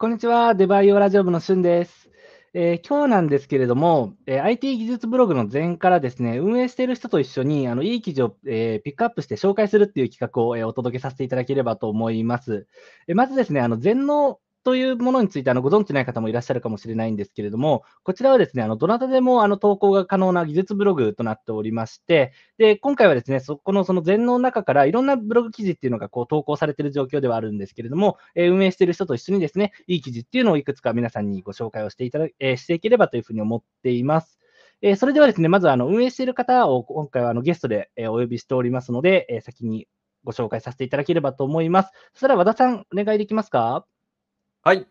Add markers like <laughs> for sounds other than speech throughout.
こんにちは。デバイオラジオ部のしゅんです。えー、今日なんですけれども、えー、IT 技術ブログの前からですね、運営している人と一緒に、あの、いい記事を、えー、ピックアップして紹介するっていう企画を、えお届けさせていただければと思います。えまずですね、あの、全農というものについてあのご存知ない方もいらっしゃるかもしれないんですけれども、こちらはですね、あのどなたでもあの投稿が可能な技術ブログとなっておりまして、で今回はですね、そこのその全能の中からいろんなブログ記事っていうのがこう投稿されている状況ではあるんですけれども、えー、運営している人と一緒にですね、いい記事っていうのをいくつか皆さんにご紹介をしていただ、えー、していければというふうに思っています。えー、それではですね、まずあの運営している方を今回はあのゲストで、えお呼びしておりますので、え先にご紹介させていただければと思います。そしたら和田さん、お願いできますかはい、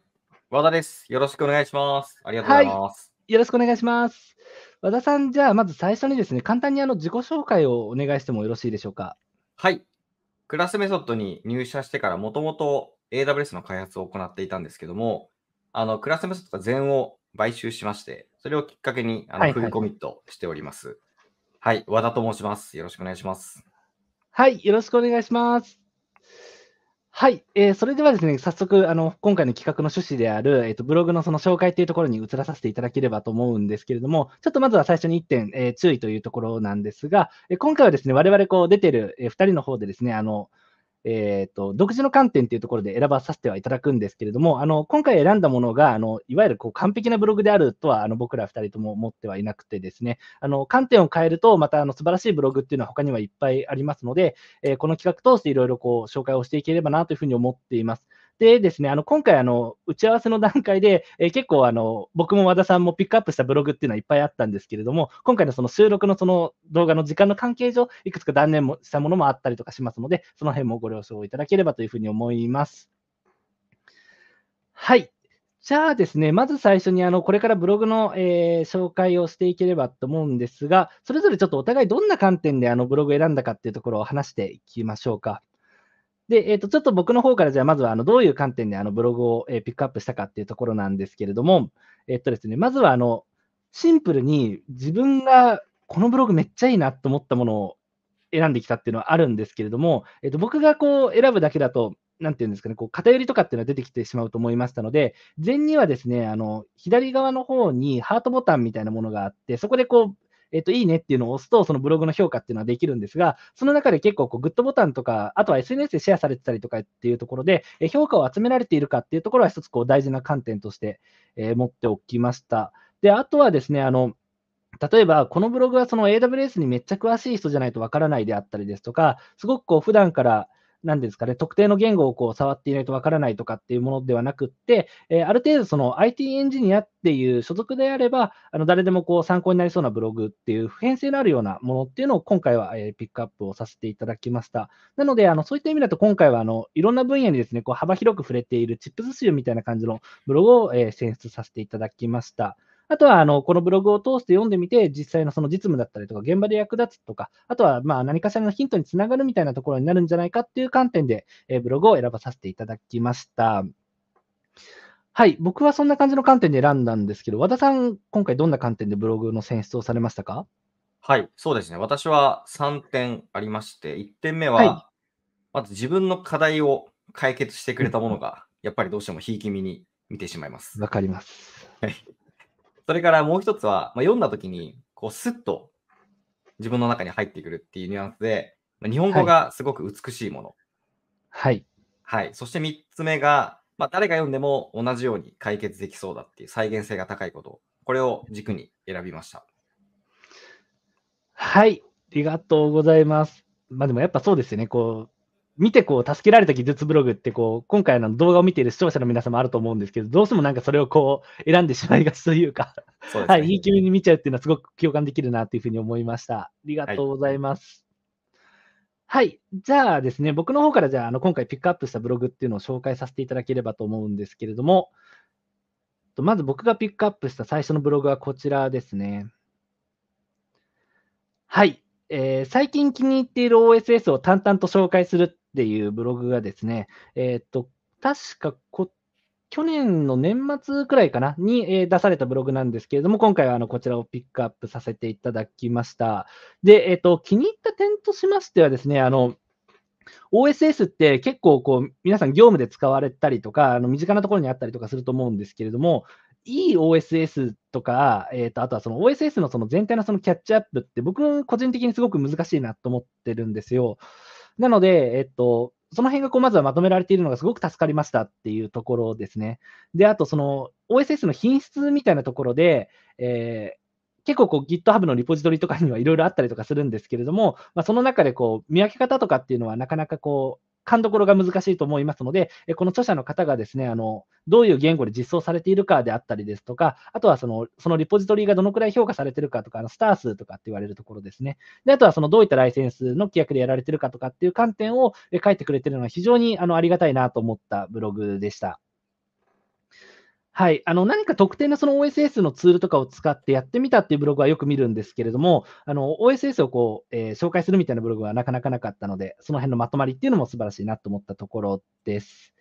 和田です。よろしくお願いします。ありがとうございます。はい、よろしくお願いします。和田さん、じゃあ、まず最初にですね、簡単にあの自己紹介をお願いしてもよろしいでしょうか。はい。クラスメソッドに入社してから、もともと AWS の開発を行っていたんですけども、あのクラスメソッドが全を買収しまして、それをきっかけにあのフルコミットしております。はい、はいはい、和田と申します。よろしくお願いします。はい、よろしくお願いします。はい、えー、それではですね、早速、あの今回の企画の趣旨である、えーと、ブログのその紹介というところに移らさせていただければと思うんですけれども、ちょっとまずは最初に1点、えー、注意というところなんですが、え今回はですね、我々こう出てる、え2人の方でですね、あのえーと、独自の観点というところで選ばさせてはいただくんですけれども、あの今回選んだものがあのいわゆるこう完璧なブログであるとはあの僕ら2人とも思ってはいなくてですね、あの観点を変えると、またあの素晴らしいブログっていうのは他にはいっぱいありますので、えー、この企画通していろいろ紹介をしていければなというふうに思っています。でですね、あの今回あの、打ち合わせの段階で、えー、結構あの僕も和田さんもピックアップしたブログっていうのはいっぱいあったんですけれども、今回のその収録のその動画の時間の関係上、いくつか断念もしたものもあったりとかしますので、その辺もご了承いただければというふうに思います。はい。じゃあですね、まず最初にあのこれからブログの、えー、紹介をしていければと思うんですが、それぞれちょっとお互いどんな観点であのブログを選んだかっていうところを話していきましょうか。で、えっ、ー、と、ちょっと僕の方から、じゃあ、まずは、あの、どういう観点で、あの、ブログを、えー、ピックアップしたかっていうところなんですけれども、えっ、ー、とですね、まずは、あの、シンプルに自分が、このブログめっちゃいいなと思ったものを選んできたっていうのはあるんですけれども、えっ、と、僕がこう、選ぶだけだと、なんていうんですかね、こう偏りとかっていうのは出てきてしまうと思いましたので、前にはですね、あの左側の方にハートボタンみたいなものがあって、そこでこうえっと、いいねっていうのを押すと、そのブログの評価っていうのはできるんですが、その中で結構こう、グッドボタンとか、あとは SNS でシェアされてたりとかっていうところで、え評価を集められているかっていうところは一つこう、大事な観点として、えー、持っておきました。で、あとはですね、あの、例えば、このブログはその AWS にめっちゃ詳しい人じゃないとわからないであったりですとか、すごくこう普段から何ですかね、特定の言語をこう触っていないとわからないとかっていうものではなくって、えー、ある程度その IT エンジニアっていう所属であれば、あの誰でもこう参考になりそうなブログっていう普遍性のあるようなものっていうのを今回は、えピックアップをさせていただきました。なので、あのそういった意味だと今回はあのいろんな分野にですね、こう幅広く触れているチップス集みたいな感じのブログを、えー、選出させていただきました。あとは、あの、このブログを通して読んでみて、実際のその実務だったりとか、現場で役立つとか、あとは、まあ、何かしらのヒントにつながるみたいなところになるんじゃないかっていう観点で、えブログを選ばさせていただきました。はい、僕はそんな感じの観点で選んだんですけど、和田さん、今回どんな観点でブログの選出をされましたかはい、そうですね。私は3点ありまして、1点目は、はい、まず自分の課題を解決してくれたものが、やっぱりどうしてもひいき目に見てしまいます。わかります。はい。それからもう一つは、まあ、読んだ時に、こう、スッと自分の中に入ってくるっていうニュアンスで、まあ、日本語がすごく美しいもの。はい。はい。そして3つ目が、まあ、誰が読んでも同じように解決できそうだっていう再現性が高いこと。これを軸に選びました。はい。ありがとうございます。まあでもやっぱそうですよね。こう、見てこう、助けられた技術ブログってこう、今回の動画を見ている視聴者の皆さんもあると思うんですけど、どうしてもなんかそれをこう、選んでしまいがちというか、うね、はい、いい気味に見ちゃうっていうのはすごく共感できるなというふうに思いました。ありがとうございます。はい、はい、じゃあですね、僕の方からじゃあ、あの、今回ピックアップしたブログっていうのを紹介させていただければと思うんですけれども、まず僕がピックアップした最初のブログはこちらですね。はい。えー、最近気に入っている OSS を淡々と紹介するっていうブログがですね、えっ、と、確かこ、去年の年末くらいかなに、えー、出されたブログなんですけれども、今回はあのこちらをピックアップさせていただきました。で、えっ、と、気に入った点としましてはですね、あの、OSS って結構こう皆さん業務で使われたりとか、あの身近なところにあったりとかすると思うんですけれども、いい OSS とか、えーと、あとはその OSS のその全体のそのキャッチアップって僕も個人的にすごく難しいなと思ってるんですよ。なので、えっと、その辺がこうまずはまとめられているのがすごく助かりましたっていうところですね。で、あとその OSS の品質みたいなところで、えー結構こう GitHub のリポジトリとかにはいろいろあったりとかするんですけれども、まあ、その中でこう見分け方とかっていうのはなかなかこう勘どころが難しいと思いますので、この著者の方がですね、あの、どういう言語で実装されているかであったりですとか、あとはその、そのリポジトリがどのくらい評価されているかとか、あのスター数とかって言われるところですね。で、あとはそのどういったライセンスの規約でやられているかとかっていう観点を書いてくれてるのは非常にあのありがたいなと思ったブログでした。はい、あの何か特定のその OSS のツールとかを使ってやってみたっていうブログはよく見るんですけれども、あの OSS をこう、えー、紹介するみたいなブログはなかなかなかったので、その辺のまとまりっていうのも素晴らしいなと思ったところです。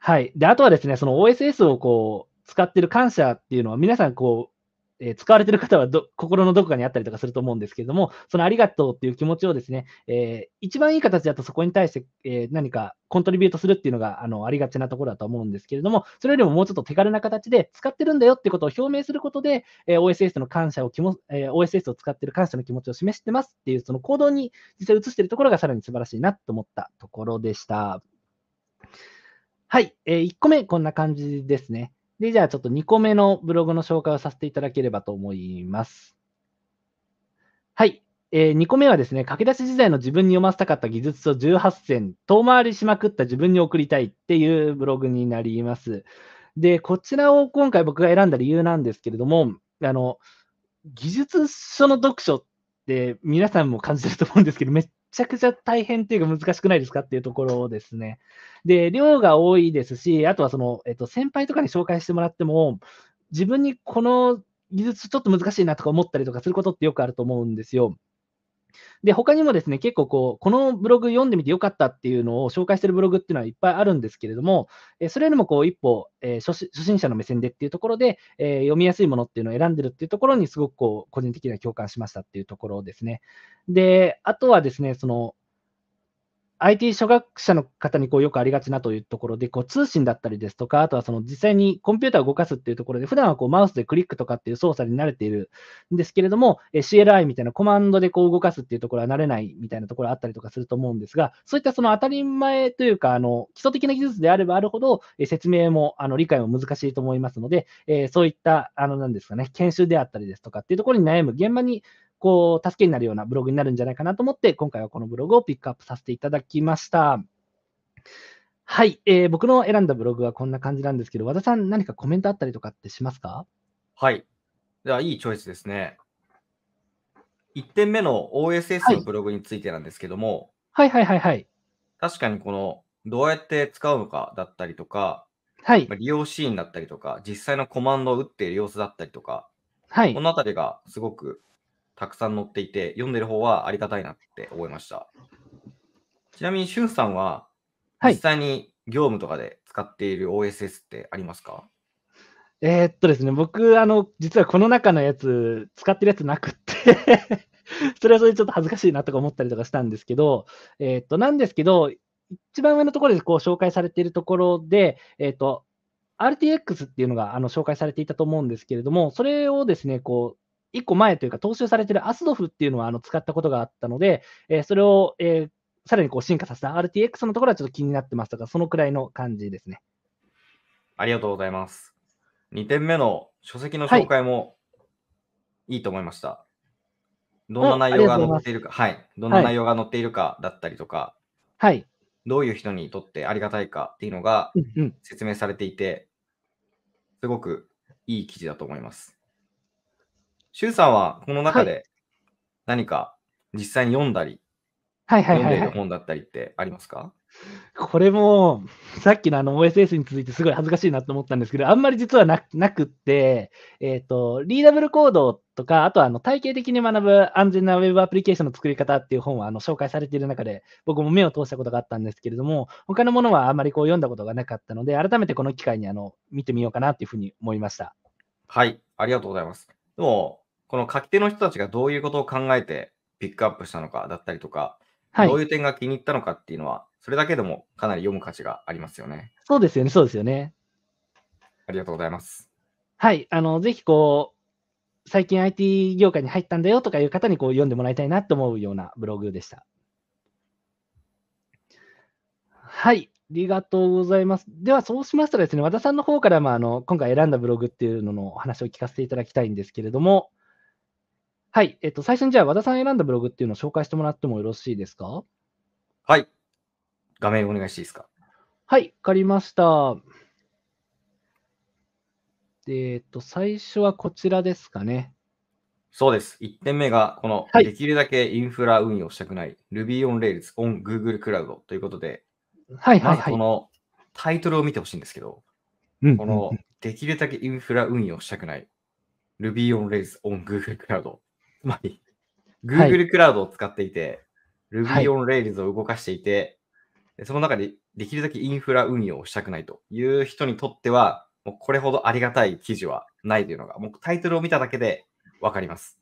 はい。で、あとはですね、その OSS をこう、使ってる感謝っていうのは、皆さんこうえー、使われてる方は <laughs> 心のどこかにあったりとかすると思うんですけれども、そのありがとうっていう気持ちをですね、えー、一番いい形だとそこに対して、えー、何かコントリビュートするっていうのがあのありがちなところだと思うんですけれども、それよりももうちょっと手軽な形で使ってるんだよってことを表明することで、え OSS の感謝をきも、え OSS を使ってる感謝の気持ちを示してますっていう、その行動に実際移してるところがさらに素晴らしいなと思ったところでした。はい、えー、1個目、こんな感じですね。で、じゃあちょっと2個目のブログの紹介をさせていただければと思います。はい。えー、2個目はですね、駆け出し時代の自分に読ませたかった技術書18選、遠回りしまくった自分に送りたいっていうブログになります。で、こちらを今回僕が選んだ理由なんですけれども、あの、技術書の読書って皆さんも感じてると思うんですけど、めっちゃくちゃ大変っていうか難しくないですかっていうところですね。で、量が多いですし、あとはその、えっと、先輩とかに紹介してもらっても、自分にこの技術ちょっと難しいなとか思ったりとかすることってよくあると思うんですよ。で、他にもですね、結構こう、このブログ読んでみてよかったっていうのを紹介してるブログっていうのはいっぱいあるんですけれども、えそれよりもこう、一歩、え初心者の目線でっていうところで、え読みやすいものっていうのを選んでるっていうところに、すごくこう、個人的には共感しましたっていうところですね。で、あとはですね、その、IT 初学者の方にこうよくありがちなというところで、こう通信だったりですとか、あとはその実際にコンピューターを動かすっていうところで、普段はこうマウスでクリックとかっていう操作に慣れているんですけれども、CLI みたいなコマンドでこう動かすっていうところは慣れないみたいなところあったりとかすると思うんですが、そういったその当たり前というか、あの基礎的な技術であればあるほど、説明もあの理解も難しいと思いますので、えそういった、あの、なんですかね、研修であったりですとかっていうところに悩む、現場にこう、助けになるようなブログになるんじゃないかなと思って、今回はこのブログをピックアップさせていただきました。はい、えー、僕の選んだブログはこんな感じなんですけど、和田さん、何かコメントあったりとかってしますかはい。では、いいチョイスですね。1点目の OSS のブログについてなんですけども、はい、はいはいはいはい。確かにこの、どうやって使うのかだったりとか、はい、利用シーンだったりとか、実際のコマンドを打っている様子だったりとか、はい、このあたりがすごくたくさん載っていて、読んでる方はありがたいなって思いました。ちなみに、しゅんさんは、はい、実際に業務とかで使っている OSS ってありますかえー、っとですね、僕、あの、実はこの中のやつ、使ってるやつなくって <laughs> それはそれちょっと恥ずかしいなとか思ったりとかしたんですけど、えー、っと、なんですけど、一番上のところでこう紹介されているところで、えー、RTX っていうのがあの紹介されていたと思うんですけれども、それをですね、こう、一個前というか、踏襲されてるアスドフっていうのはあの使ったことがあったので、えー、それを、えー、さらにこう進化させた RTX のところはちょっと気になってますとか、そのくらいの感じですね。ありがとうございます。2点目の書籍の紹介もいいと思いました。どんな内容が載っているか、はい、どんな内容が載っているかだったりとか、はい、どういう人にとってありがたいかっていうのが説明されていて、うんうん、すごくいい記事だと思います。しゅうさんはこの中で何か実際に読んだり、はいはい読んでいる本だったりってありますかこれも、さっきのあの OSS に続いてすごい恥ずかしいなと思ったんですけど、あんまり実はなくって、えっ、ー、と、リーダブルコードとか、あとはあの体系的に学ぶ安全な Web アプリケーションの作り方っていう本はあの紹介されている中で、僕も目を通したことがあったんですけれども、他のものはあんまりこう読んだことがなかったので、改めてこの機会にあの見てみようかなというふうに思いました。はい、ありがとうございます。でも、この書き手の人たちがどういうことを考えてピックアップしたのかだったりとか、はい、どういう点が気に入ったのかっていうのは、それだけでもかなり読む価値がありますよね。そうですよね、そうですよね。ありがとうございます。はい、あの、ぜひこう、最近 IT 業界に入ったんだよとかいう方にこう読んでもらいたいなと思うようなブログでした。はい、ありがとうございます。では、そうしますとですね、和田さんの方から、まあ、あの今回選んだブログっていうののお話を聞かせていただきたいんですけれども、はい。えっと、最初にじゃあ、和田さん選んだブログっていうのを紹介してもらってもよろしいですかはい。画面お願いしていいですかはい、わかりました。えっと、最初はこちらですかね。そうです。1点目が、この、はい、できるだけインフラ運用したくない Ruby on Rails on Google Cloud ということで、はいはいはい。このタイトルを見てほしいんですけど、うん、この、できるだけインフラ運用したくない Ruby on Rails on Google Cloud つまり、Google クラウドを使っていて、はい、Ruby on Rails を動かしていて、はい、その中でできるだけインフラ運用をしたくないという人にとっては、もうこれほどありがたい記事はないというのが、もうタイトルを見ただけでわかります。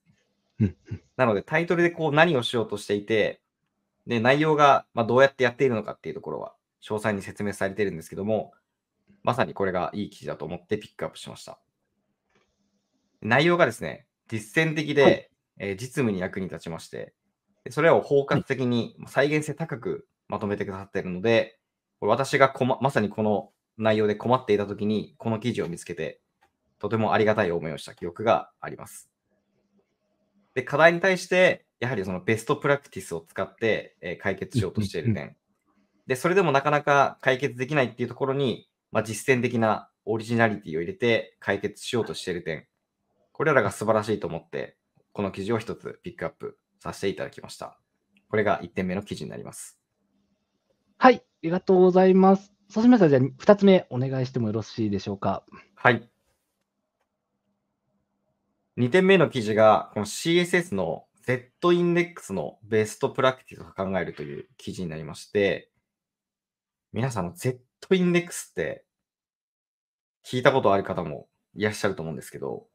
なので、タイトルでこう何をしようとしていて、で、内容がまどうやってやっているのかっていうところは、詳細に説明されてるんですけども、まさにこれがいい記事だと思ってピックアップしました。内容がですね、実践的で、えー、実務に役に立ちまして、それを包括的に再現性高くまとめてくださっているので、私がこままさにこの内容で困っていたときに、この記事を見つけて、とてもありがたい思いをした記憶があります。で、課題に対して、やはりそのベストプラクティスを使って、えー、解決しようとしている点。で、それでもなかなか解決できないっていうところに、まあ、実践的なオリジナリティを入れて解決しようとしている点。これらが素晴らしいと思って、この記事を一つピックアップさせていただきました。これが1点目の記事になります。はい、ありがとうございます。そうしましたら、じゃあ2つ目お願いしてもよろしいでしょうか。はい。2点目の記事が、この CSS の Z インデックスのベストプラクティスを考えるという記事になりまして、皆さんの Z インデックスって聞いたことある方もいらっしゃると思うんですけど、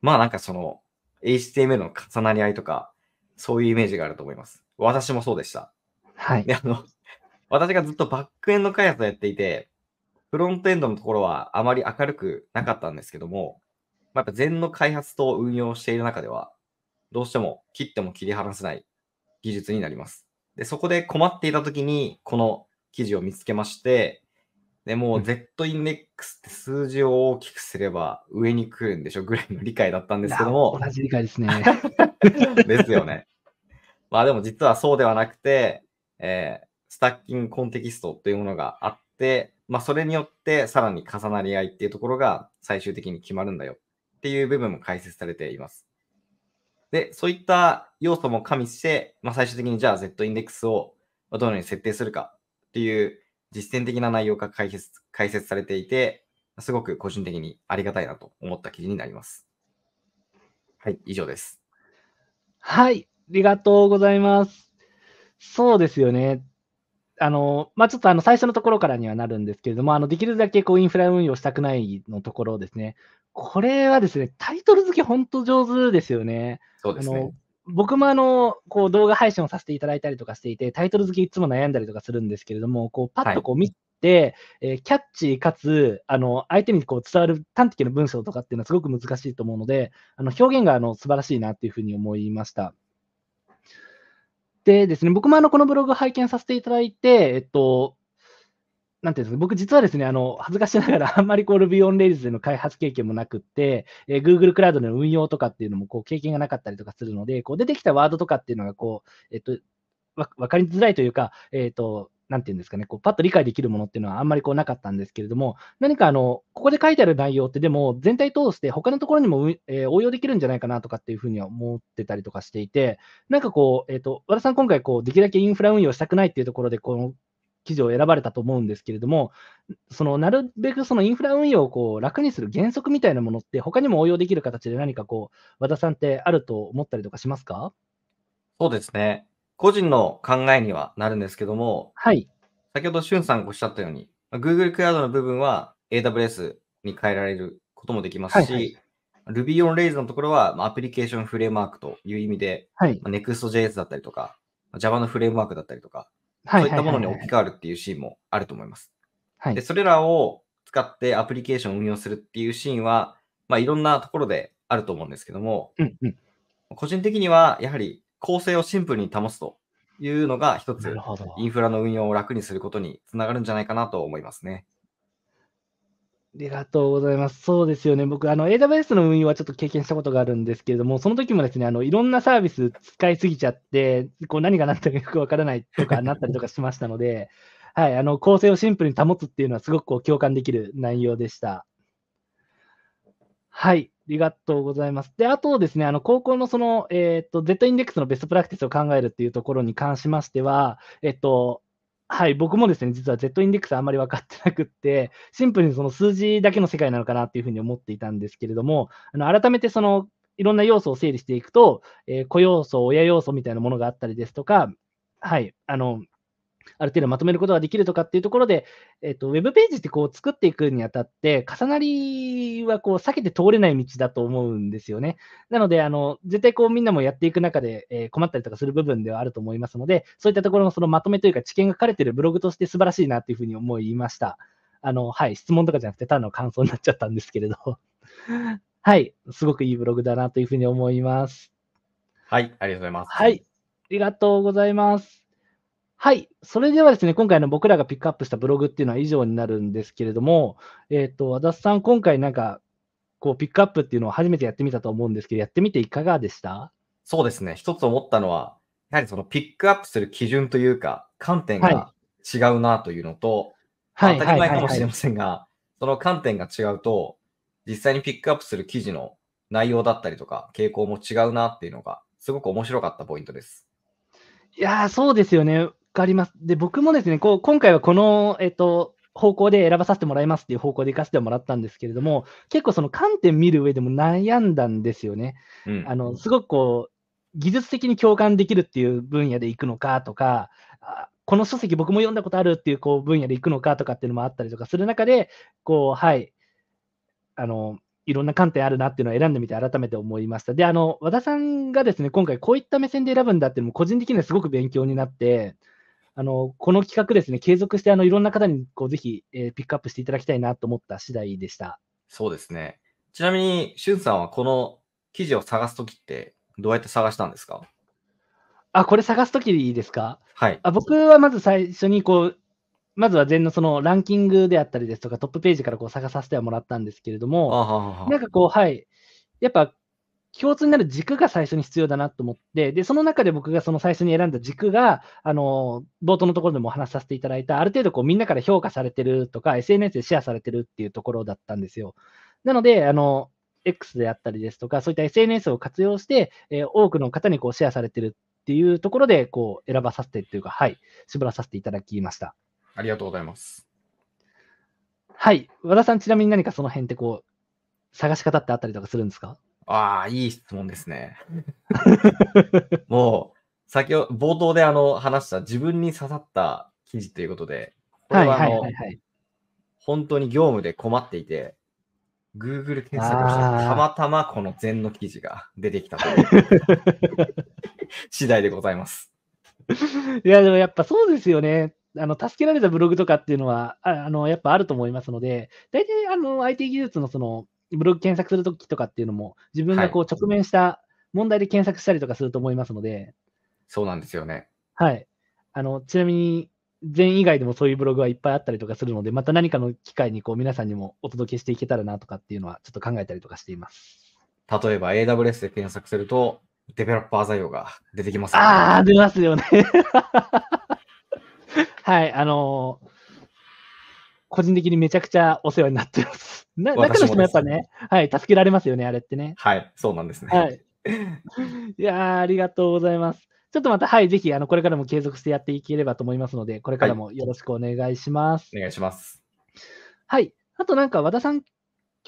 まあなんかその HTML の重なり合いとか、そういうイメージがあると思います。私もそうでした。はい。で、あの、<laughs> 私がずっとバックエンド開発をやっていて、フロントエンドのところはあまり明るくなかったんですけども、まあ、やっぱ全の開発と運用している中では、どうしても切っても切り離せない技術になります。で、そこで困っていたときに、この記事を見つけまして、でもう Z インデックスって数字を大きくすれば上に来るんでしょぐらいの理解だったんですけども。同じ理解ですね。<laughs> ですよね。まあでも実はそうではなくて、えー、スタッキングコンテキストというものがあって、まあそれによってさらに重なり合いっていうところが最終的に決まるんだよっていう部分も解説されています。で、そういった要素も加味して、まあ最終的にじゃあ Z インデックスをどのように設定するかっていう実践的な内容が解説解説されていて、すごく個人的にありがたいなと思った記事になります。はい、以上です。はい、ありがとうございます。そうですよね。あの、まあ、ちょっとあの、最初のところからにはなるんですけれども、あの、できるだけこう、インフラ運用したくないのところですね。これはですね、タイトル付け本当上手ですよね。そうですね。僕もあの、こう動画配信をさせていただいたりとかしていて、タイトル付きいつも悩んだりとかするんですけれども、こうパッとこう見て、はい、えー、キャッチーかつ、あの、相手にこう伝わる端的な文章とかっていうのはすごく難しいと思うので、あの、表現があの、素晴らしいなっていうふうに思いました。でですね、僕もあの、このブログ拝見させていただいて、えっと、なんていうんですか、僕実はですね、あの、恥ずかしながらあんまりこう Ruby on Rails での開発経験もなくって、えー、Google クラウドの運用とかっていうのもこう経験がなかったりとかするので、こう出てきたワードとかっていうのがこう、えっと、わ分かりづらいというか、えっ、ー、と、なんていうんですかね、こうパッと理解できるものっていうのはあんまりこうなかったんですけれども、何かあの、ここで書いてある内容ってでも全体通して他のところにも、えー、応用できるんじゃないかなとかっていうふうには思ってたりとかしていて、なんかこう、えっ、ー、と、和田さん今回こう、できるだけインフラ運用したくないっていうところで、この記事を選ばれたと思うんですけれども、そのなるべくそのインフラ運用をこう楽にする原則みたいなものって、他にも応用できる形で何かこう、和田さんってあると思ったりとかしますかそうですね。個人の考えにはなるんですけども、はい。先ほどしゅんさんがおっしゃったように、Google クラウドの部分は AWS に変えられることもできますし、はいはい Ruby on Rails のところは、まあ、アプリケーションフレームワークという意味で、はい、NEXTJS だったりとか、Java のフレームワークだったりとか、そういったものに置き換わるっていうシーンもあると思います。はい、でそれらを使ってアプリケーションを運用するっていうシーンは、まあ、いろんなところであると思うんですけども、うんうん、個人的にはやはり構成をシンプルに保つというのが一つインフラの運用を楽にすることにつながるんじゃないかなと思いますね。ありがとうございます。そうですよね。僕、あの、AWS の運用はちょっと経験したことがあるんですけれども、その時もですね、あの、いろんなサービス使いすぎちゃって、こう、何が何だかよくわからないとかなったりとかしましたので、<laughs> はい、あの、構成をシンプルに保つっていうのはすごくこう共感できる内容でした。はい。ありがとうございます。で、あとですね、あの、高校のその、えっ、ー、と、Z インデックスのベストプラクティスを考えるっていうところに関しましては、えっ、と、はい、僕もですね、実は Z インデックスあんまり分かってなくって、シンプルにその数字だけの世界なのかなっていうふうに思っていたんですけれども、あの改めてそのいろんな要素を整理していくと、えー、子要素、親要素みたいなものがあったりですとか、はい、あの、ある程度まとめることができるとかっていうところで、えっ、と、ウェブページってこう作っていくにあたって、重なりはこう避けて通れない道だと思うんですよね。なので、あの、絶対こうみんなもやっていく中で、えー、困ったりとかする部分ではあると思いますので、そういったところのそのまとめというか知見が書かれているブログとして素晴らしいなというふうに思いました。あの、はい、質問とかじゃなくて単の感想になっちゃったんですけれど。<laughs> はい、すごくいいブログだなというふうに思います。はい、ありがとうございます。はい、ありがとうございます。はい。それではですね、今回の僕らがピックアップしたブログっていうのは以上になるんですけれども、えっ、ー、と、和田さん、今回なんか、こう、ピックアップっていうのを初めてやってみたと思うんですけど、やってみていかがでしたそうですね。一つ思ったのは、やはりそのピックアップする基準というか、観点が違うなというのと、はい、当たり前かもしれませんが、その観点が違うと、実際にピックアップする記事の内容だったりとか、傾向も違うなっていうのが、すごく面白かったポイントです。いやそうですよね。かります。で、僕もですね、こう今回はこの、えっと、方向で選ばさせてもらいますっていう方向で行かせてもらったんですけれども、結構その観点見る上でも悩んだんですよね。うん、あのすごくこう技術的に共感できるっていう分野でいくのかとか、この書籍僕も読んだことあるっていうこう分野でいくのかとかっていうのもあったりとかする中で、こう、はい、あの、いろんな観点あるなっていうのを選んでみて改めて思いました。で、あの、和田さんがですね、今回こういった目線で選ぶんだっていうのも個人的にはすごく勉強になって、あの、この企画ですね、継続して、あの、いろんな方に、こう、ぜひ、えー、ピックアップしていただきたいなと思った次第でした。そうですね。ちなみに、しゅんさんはこの記事を探すときって、どうやって探したんですかあ、これ探すときですかはい。あ僕はまず最初に、こう、まずは全のそのランキングであったりですとか、トップページからこう探させてはもらったんですけれども、なんかこう、はい、やっぱ共通になる軸が最初に必要だなと思って、で、その中で僕がその最初に選んだ軸が、あの、冒頭のところでもお話しさせていただいた、ある程度こうみんなから評価されてるとか、SNS でシェアされてるっていうところだったんですよ。なので、あの、X であったりですとか、そういった SNS を活用して、えー、多くの方にこうシェアされてるっていうところで、こう、選ばさせてというか、はい、絞らさせていただきました。ありがとうございます。はい。和田さん、ちなみに何かその辺ってこう、探し方ってあったりとかするんですかああ、いい質問ですね。<laughs> もう、先ほど、冒頭であの話した自分に刺さった記事ということで、これはあの、本当に業務で困っていて、Google 検索したらたまたまこの禅の記事が出てきたという <laughs> 次第でございます。いや、でもやっぱそうですよね。あの助けられたブログとかっていうのはあ、あのやっぱあると思いますので、大体あの IT 技術のそのブログ検索するときとかっていうのも、自分がこう直面した問題で検索したりとかすると思いますので、はい、そうなんですよね。はい。あの、ちなみに、全以外でもそういうブログはいっぱいあったりとかするので、また何かの機会にこう皆さんにもお届けしていけたらなとかっていうのはちょっと考えたりとかしています。例えば AWS で検索すると、デベロッパー材料が出てきます、ね、ああ、出ますよね <laughs> はい、あのー、個人的にめちゃくちゃお世話になってます。なだからもやっぱね、はい、助けられますよね、あれってね。はい、そうなんですね。はい、いやありがとうございます。ちょっとまた、はい、ぜひ、あの、これからも継続してやっていければと思いますので、これからもよろしくお願いします。はい、お願いします。はい。あとなんか、和田さん、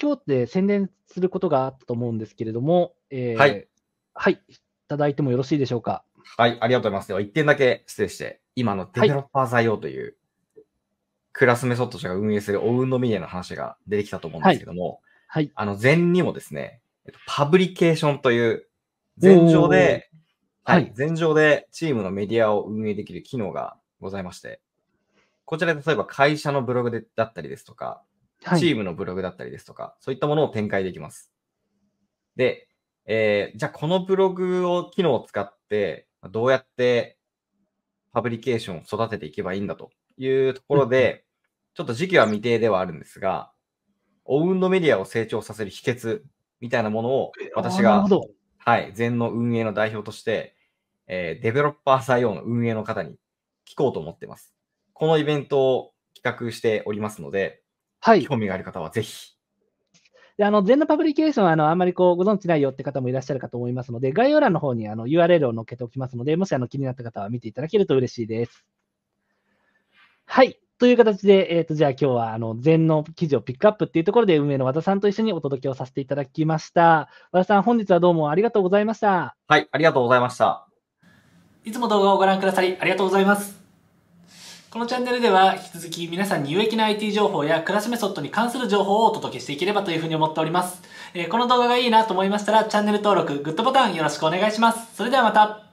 今日って宣伝することがあったと思うんですけれども、えー、はい。はい。いただいてもよろしいでしょうか。はい、ありがとうございます。では、1点だけ失礼して、今のデベロッパー採用というクラスメソッド社が運営するオウンドメディアの話が出てきたと思うんですけども、はい。あの、前にもですね、パブリケーションという、前上で、はい、全上でチームのメディアを運営できる機能がございまして、こちらで例えば会社のブログでだったりですとか、チームのブログだったりですとか、そういったものを展開できます。で、えー、じゃあこのブログを、機能を使って、どうやってパブリケーションを育てていけばいいんだというところで、ちょっと時期は未定ではあるんですが、オウンドメディアを成長させる秘訣みたいなものを私が、はい、全の運営の代表として、えー、デベロッパー採用の運営の方に聞こうと思ってます。このイベントを企画しておりますので、はい、興味がある方はぜひ。であの、全のパブリケーションは、あの、あんまりこう、ご存知ないよって方もいらっしゃるかと思いますので、概要欄の方に、あの、URL を載っけておきますので、もし、あの、気になった方は見ていただけると嬉しいです。はい。という形で、えっ、ー、と、じゃあ今日は、あの、禅の記事をピックアップっていうところで、運営の和田さんと一緒にお届けをさせていただきました。和田さん、本日はどうもありがとうございました。はい、ありがとうございました。いつも動画をご覧くださり、ありがとうございます。このチャンネルでは、引き続き皆さんに有益な IT 情報や暮らしメソッドに関する情報をお届けしていければというふうに思っております。えー、この動画がいいなと思いましたら、チャンネル登録、グッドボタンよろしくお願いします。それではまた。